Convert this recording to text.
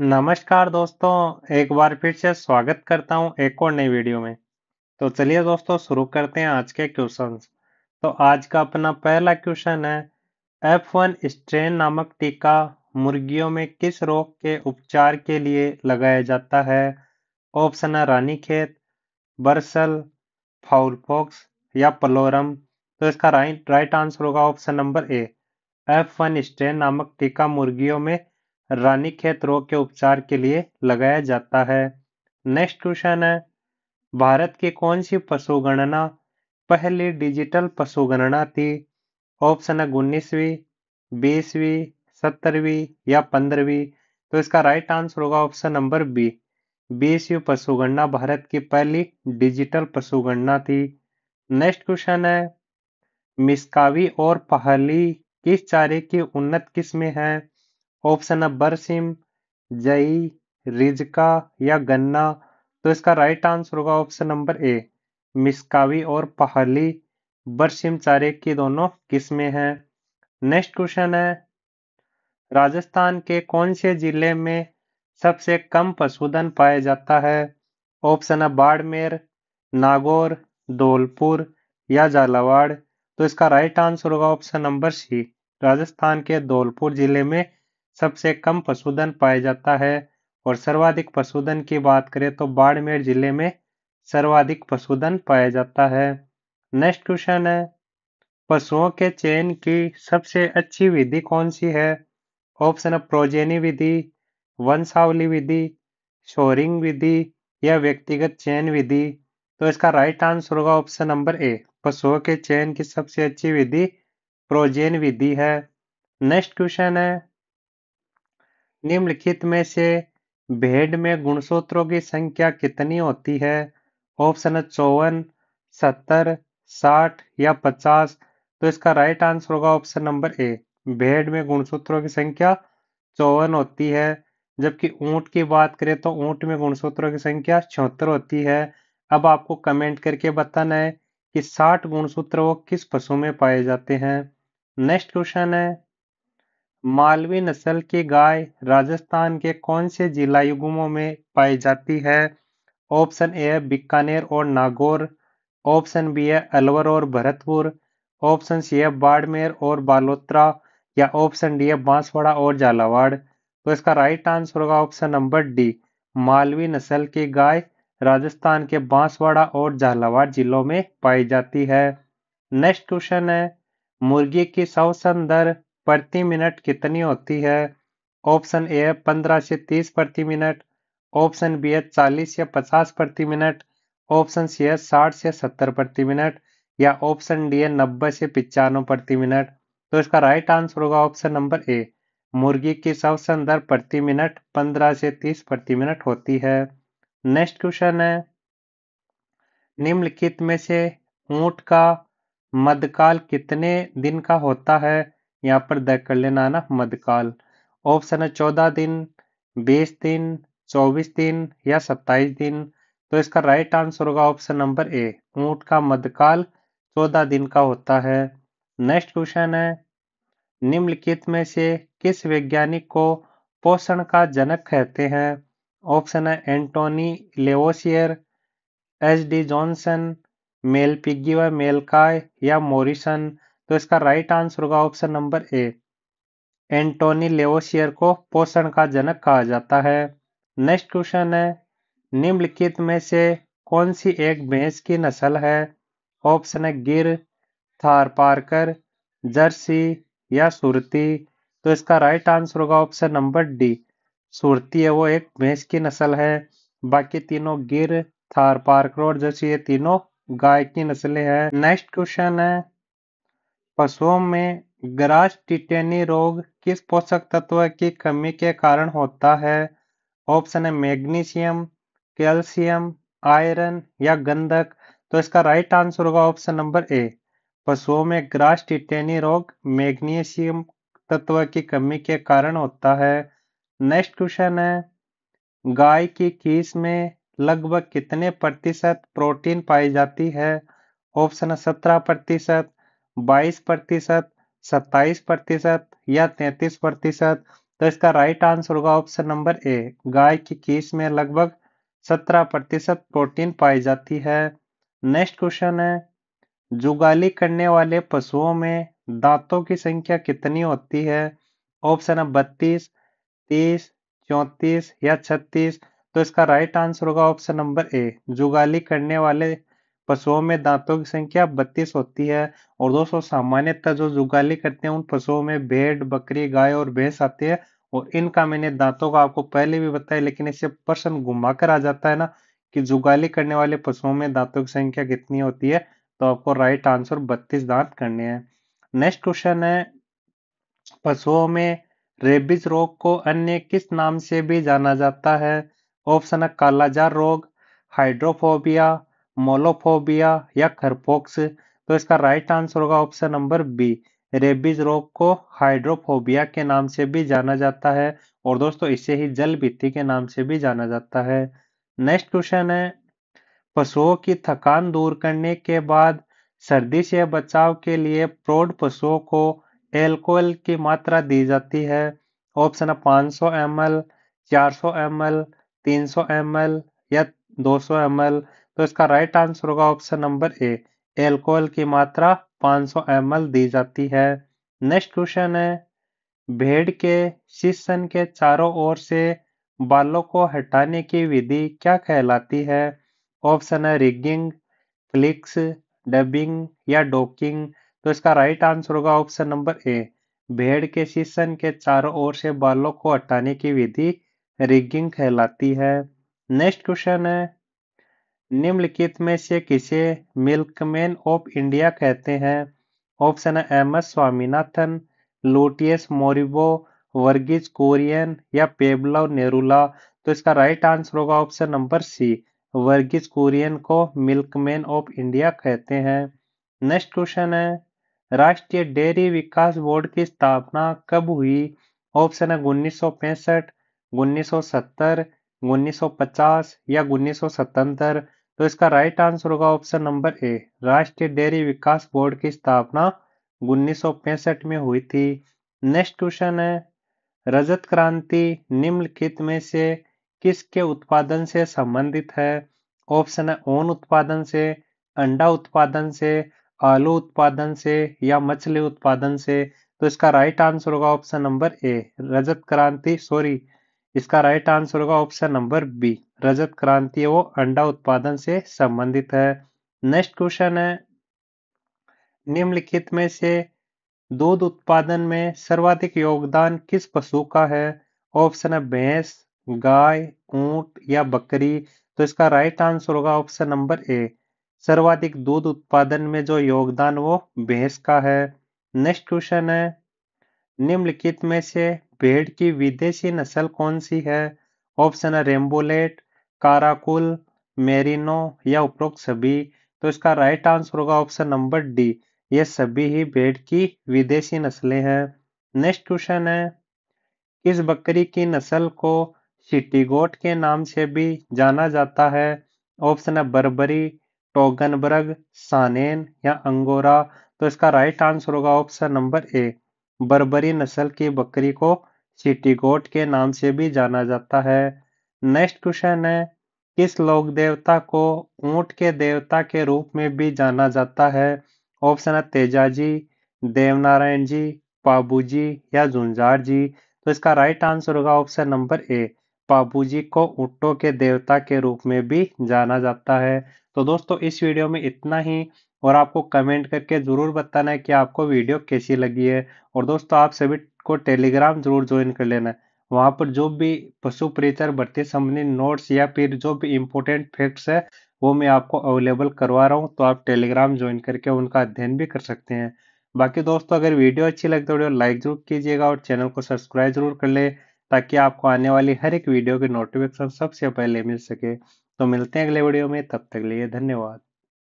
नमस्कार दोस्तों एक बार फिर से स्वागत करता हूं एक और नई वीडियो में तो चलिए दोस्तों शुरू करते हैं आज के क्वेश्चंस तो आज का अपना पहला क्वेश्चन है एफ वन स्ट्रेन नामक टीका मुर्गियों में किस रोग के उपचार के लिए लगाया जाता है ऑप्शन है रानीखेत बर्सल फाउलपॉक्स या पलोरम तो इसका राइट राइट आंसर होगा option number A F one strain नामक टीका मुर्गियों में रानीखेत रोग के उपचार के लिए लगाया जाता है नेक्स्ट क्वेश्चन है भारत की कौन सी पशु गणना पहली डिजिटल पशु गणना थी ऑप्शन है उन्नीसवी बीसवीं सत्तरवीं या पंद्रहवीं तो इसका राइट आंसर होगा ऑप्शन नंबर बी बीसवीं पशु गणना भारत की पहली डिजिटल पशु गणना थी नेक्स्ट क्वेश्चन है मिस्कावी और पहली किस चारे की उन्नत किस्में हैं ऑप्शन है बरसिम जई रिजका या गन्ना तो इसका राइट आंसर होगा ऑप्शन नंबर ए मिसकावी और पहली बरसिम चारे की दोनों किस्में हैं नेक्स्ट क्वेश्चन है राजस्थान के कौन से जिले में सबसे कम पशुधन पाया जाता है ऑप्शन है बाड़मेर नागौर धौलपुर या झालावाड़ तो इसका राइट आंसर होगा ऑप्शन नंबर सी राजस्थान के धौलपुर जिले में सबसे कम पशुधन पाया जाता है और सर्वाधिक पशुधन की बात करें तो बाड़मेर जिले में सर्वाधिक पशुधन पाया जाता है नेक्स्ट क्वेश्चन है पशुओं के चयन की सबसे अच्छी विधि कौन सी है ऑप्शन है प्रोजेनी विधि वंशावली विधि शोरिंग विधि या व्यक्तिगत चयन विधि तो इसका राइट आंसर होगा ऑप्शन नंबर ए पशुओं के चयन की सबसे अच्छी विधि प्रोजेन विधि है नेक्स्ट क्वेश्चन है निम्नलिखित में से भेड़ में गुणसूत्रों की संख्या कितनी होती है ऑप्शन है चौवन सत्तर साठ या पचास तो इसका राइट आंसर होगा ऑप्शन नंबर ए भेड़ में गुणसूत्रों की संख्या चौवन होती है जबकि ऊंट की बात करें तो ऊंट में गुणसूत्रों की संख्या छिहत्तर होती है अब आपको कमेंट करके बताना है कि साठ गुणसूत्र वो किस पशु में पाए जाते हैं नेक्स्ट क्वेश्चन है मालवी नस्ल की गाय राजस्थान के कौन से युगमों में पाई जाती है ऑप्शन ए है बीकानेर और नागौर ऑप्शन बी है अलवर और भरतपुर ऑप्शन सी है बाड़मेर और बालोत्रा या ऑप्शन डी है बांसवाड़ा और झालावाड़ तो इसका राइट आंसर होगा ऑप्शन नंबर डी मालवी नस्ल की गाय राजस्थान के बांसवाड़ा और झालावाड़ जिलों में पाई जाती है नेक्स्ट क्वेश्चन है मुर्गी की सौसन दर प्रति मिनट कितनी होती है ऑप्शन ए है पंद्रह से तीस प्रति मिनट ऑप्शन बी है चालीस या पचास प्रति मिनट ऑप्शन सी है साठ से सत्तर प्रति मिनट या ऑप्शन डी है नब्बे से पिचानवे प्रति मिनट तो इसका राइट आंसर होगा ऑप्शन नंबर ए मुर्गी की सबसे दर प्रति मिनट पंद्रह से तीस प्रति मिनट होती है नेक्स्ट क्वेश्चन है निम्नलिखित में से ऊंट का मध्यकाल कितने दिन का होता है यहाँ पर द कर लेना है ना मध्यकाल ऑप्शन है चौदह दिन बीस दिन चौबीस दिन या सत्ताईस दिन तो इसका राइट आंसर होगा ऑप्शन नंबर ए ऊंट का मध्यकाल चौदह दिन का होता है नेक्स्ट क्वेश्चन है निम्नलिखित में से किस वैज्ञानिक को पोषण का जनक कहते हैं ऑप्शन है Antoine Lavoisier H D Johnson मेल पिग्गी व मेलकाय या मोरिसन तो इसका राइट आंसर होगा option number A Antoine Lavoisier को पोषण का जनक कहा जाता है नेक्स्ट क्वेश्चन है निम्नलिखित में से कौन सी एक भैंस की नस्ल है ऑप्शन है गिर थार पार्कर जर्सी या सुरती तो इसका राइट आंसर होगा ऑप्शन नंबर डी सुरती है वो एक भैंस की नस्ल है बाकी तीनों गिर थार पार्कर और जर्सी ये तीनों गाय की नस्लें हैं नेक्स्ट क्वेश्चन है पशुओं में ग्रास टिटेनी रोग किस पोषक तत्व की कमी के कारण होता है ऑप्शन है मैग्नीशियम कैल्शियम आयरन या गंधक तो इसका राइट आंसर होगा ऑप्शन नंबर ए पशुओं में ग्रास टिटेनी रोग मैग्नीशियम तत्व की कमी के कारण होता है नेक्स्ट क्वेश्चन है गाय की खीस में लगभग कितने प्रतिशत प्रोटीन पाई जाती है ऑप्शन है सत्रह प्रतिशत 22 प्रतिशत सत्ताईस प्रतिशत या 33 प्रतिशत तो इसका राइट आंसर होगा ऑप्शन नंबर ए गाय की केस में लगभग 17 प्रतिशत प्रोटीन पाई जाती है नेक्स्ट क्वेश्चन है जुगाली करने वाले पशुओं में दांतों की संख्या कितनी होती है ऑप्शन है बत्तीस तीस चौंतीस या छत्तीस तो इसका राइट आंसर होगा ऑप्शन नंबर ए जुगाली करने वाले पशुओं में दांतों की संख्या बत्तीस होती है और दोस्तों सामान्यतः जो जुगाली करते हैं उन पशुओं में भेड़ बकरी गाय और भैंस आती है और इनका मैंने दांतों का आपको पहले भी बताया लेकिन इससे प्रश्न घुमा कर आ जाता है ना कि जुगाली करने वाले पशुओं में दांतों की संख्या कितनी होती है तो आपको राइट आंसर बत्तीस दांत करने हैं नेक्स्ट क्वेश्चन है पशुओं में रेबीज रोग को अन्य किस नाम से भी जाना जाता है ऑप्शन है कालाजार रोग हाइड्रोफोबिया मोलोफोबिया या खरपोक्स तो इसका राइट आंसर होगा ऑप्शन नंबर बी रेबीज रोग को हाइड्रोफोबिया के नाम से भी जाना जाता है और दोस्तों इसे ही जल के नाम से भी जाना जाता है नेक्स्ट क्वेश्चन है पशुओं की थकान दूर करने के बाद सर्दी से बचाव के लिए प्रौढ़ पशुओं को एल्कोहल की मात्रा दी जाती है ऑप्शन है 500 सौ एम एल चार सौ एम एल तीन सौ एम एल या दो सौ एम एल तो इसका राइट आंसर होगा ऑप्शन नंबर ए एल्कोहल की मात्रा 500 ml दी जाती है नेक्स्ट क्वेश्चन है भेड़ के शीशन के चारों ओर से बालों को हटाने की विधि क्या कहलाती है ऑप्शन है रिगिंग क्लिक्स डबिंग या डोकिंग तो इसका राइट आंसर होगा ऑप्शन नंबर ए भेड़ के शीशन के चारों ओर से बालों को हटाने की विधि रिगिंग कहलाती है नेक्स्ट क्वेश्चन है निम्नलिखित में से किसे मिल्कमैन ऑफ इंडिया कहते हैं ऑप्शन है एम एस स्वामीनाथन लोटियस मोरिबो वर्गीज कोरियन या पेबला नेरुला तो इसका राइट आंसर होगा option number C Verghese Kurien को मिल्कमैन ऑफ इंडिया कहते हैं नेक्स्ट क्वेश्चन है राष्ट्रीय डेयरी विकास बोर्ड की स्थापना कब हुई ऑप्शन है उन्नीस सौ पैंसठ उन्नीस सौ सत्तर उन्नीस सौ पचास या उन्नीस सौ सतहत्तर तो इसका राइट आंसर होगा ऑप्शन नंबर ए राष्ट्रीय डेयरी विकास बोर्ड की स्थापना उन्नीस में हुई थी नेक्स्ट क्वेश्चन है रजत क्रांति निम्नलिखित में से किसके उत्पादन से संबंधित है ऑप्शन है ओन उत्पादन से अंडा उत्पादन से आलू उत्पादन से या मछली उत्पादन से तो इसका राइट आंसर होगा ऑप्शन नंबर ए रजत क्रांति सॉरी इसका राइट आंसर होगा ऑप्शन नंबर बी रजत क्रांति वो अंडा उत्पादन से संबंधित है नेक्स्ट क्वेश्चन है निम्नलिखित में से दूध उत्पादन में सर्वाधिक योगदान किस पशु का है ऑप्शन है भैंस गाय ऊंट या बकरी तो इसका राइट आंसर होगा ऑप्शन नंबर ए सर्वाधिक दूध उत्पादन में जो योगदान वो भैंस का है नेक्स्ट क्वेश्चन है निम्नलिखित में से भेड़ की विदेशी नस्ल कौन सी है ऑप्शन है रेम्बोलेट काराकुल मेरिनो या उपरोक्त सभी तो इसका राइट आंसर होगा ऑप्शन नंबर डी ये सभी ही भेड़ की विदेशी नस्लें हैं नेक्स्ट क्वेश्चन है इस बकरी की नस्ल को सिटीगोट के नाम से भी जाना जाता है ऑप्शन है बर्बरी टोगनबर्ग सानेन या अंगोरा तो इसका राइट आंसर होगा ऑप्शन नंबर ए बर्बरी नस्ल की बकरी को सिटी गोट के नाम से भी जाना जाता है नेक्स्ट क्वेश्चन है किस लोक देवता को ऊंट के देवता के रूप में भी जाना जाता है ऑप्शन है तेजा जी देवनारायण जी पाबू जी या झुंझार जी तो इसका राइट आंसर होगा option number A Pabu ji को ऊँटों के देवता के रूप में भी जाना जाता है तो दोस्तों इस वीडियो में इतना ही और आपको कमेंट करके ज़रूर बताना है कि आपको वीडियो कैसी लगी है और दोस्तों आप सभी को टेलीग्राम जरूर ज्वाइन कर लेना वहां वहाँ पर जो भी पशु परिचर भर्ती संबंधी नोट्स या फिर जो भी इम्पोर्टेंट फैक्ट्स है वो मैं आपको अवेलेबल करवा रहा हूँ तो आप टेलीग्राम ज्वाइन करके उनका अध्ययन भी कर सकते हैं बाकी दोस्तों अगर वीडियो अच्छी लगती तो वीडियो लाइक जरूर कीजिएगा और चैनल को सब्सक्राइब जरूर कर ले ताकि आपको आने वाली हर एक वीडियो की नोटिफिकेशन सबसे पहले मिल सके तो मिलते हैं अगले वीडियो में तब तक लिए धन्यवाद